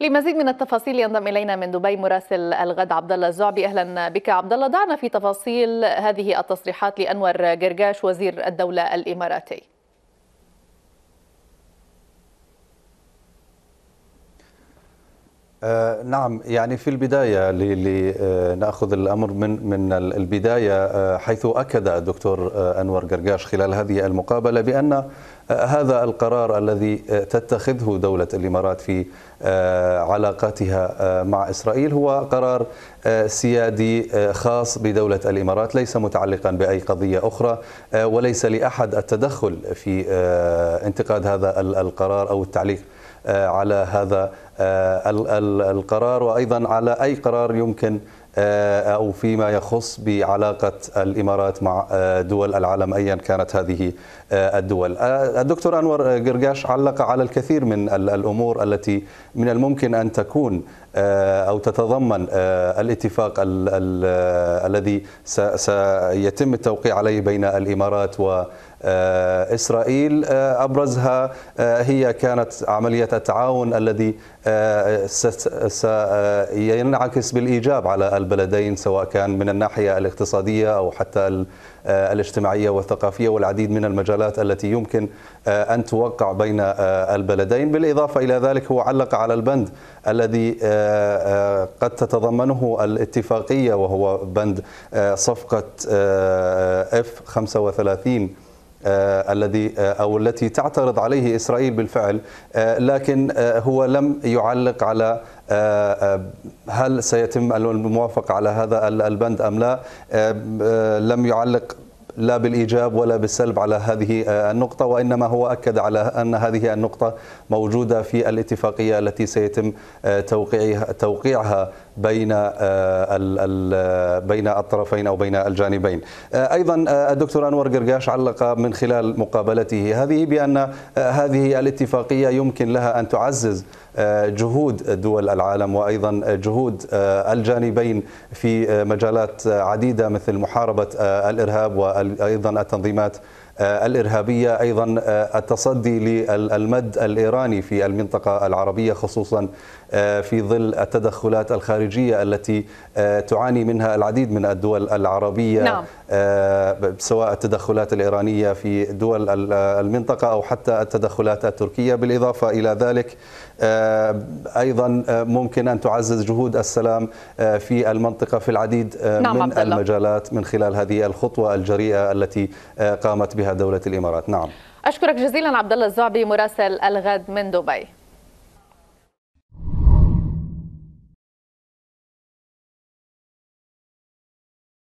لمزيد من التفاصيل ينضم الينا من دبي مراسل الغد عبد الله الزعبي اهلا بك عبد الله دعنا في تفاصيل هذه التصريحات لانور جرجاش وزير الدوله الاماراتي آه نعم يعني في البدايه لناخذ آه، الامر من من البدايه آه، حيث اكد الدكتور آه، انور قرقاش خلال هذه المقابله بان هذا القرار الذي تتخذه دولة الإمارات في آه، علاقاتها آه، مع إسرائيل هو قرار آه، سيادي خاص بدولة الإمارات ليس متعلقا بأي قضية أخرى وليس لأحد التدخل في انتقاد هذا القرار أو التعليق على هذا القرار وأيضا على أي قرار يمكن آه، أو فيما يخص بعلاقة الإمارات مع آه، دول العالم أيا كانت هذه آه، الدول الدكتور أنور قرقاش علق على الكثير من الأمور التي من الممكن أن تكون أو تتضمن الاتفاق الذي سيتم التوقيع عليه بين الإمارات و آه، إسرائيل آه، أبرزها آه، هي كانت عملية التعاون الذي سينعكس بالإيجاب على البلدين سواء كان من الناحية الاقتصادية أو حتى الاجتماعية والثقافية والعديد من المجالات التي يمكن أن توقع بين البلدين بالإضافة إلى ذلك هو علق على البند الذي قد تتضمنه الاتفاقية وهو بند صفقة F 35 آه، الذي آه، او التي تعترض عليه اسرائيل بالفعل آه، لكن هو لم يعلق على هل سيتم الموافقه على هذا البند ام لا لم يعلق لا بالايجاب ولا بالسلب على هذه النقطه وانما هو اكد على ان هذه النقطه موجوده في الاتفاقيه التي سيتم توقيعها توقيعها بين آه، آه، بين الطرفين او بين الجانبين. آه، ايضا الدكتور انور قرقاش علق من خلال مقابلته هذه بان هذه الاتفاقيه يمكن لها ان تعزز جهود دول العالم وايضا جهود الجانبين في مجالات عديده مثل محاربه الارهاب وايضا التنظيمات آه، الإرهابية أيضا آه، التصدي للمد الإيراني في المنطقة العربية خصوصا آه، في ظل التدخلات الخارجية التي تعاني منها العديد من الدول العربية نعم. سواء التدخلات الإيرانية في دول المنطقة أو حتى التدخلات التركية بالإضافة إلى ذلك أيضا ممكن أن تعزز جهود السلام في المنطقة في العديد نعم من المجالات من خلال هذه الخطوة الجريئة التي قامت بها بها دولة الإمارات نعم أشكرك جزيلا عبدالله الزعبي مراسل الغد من دبي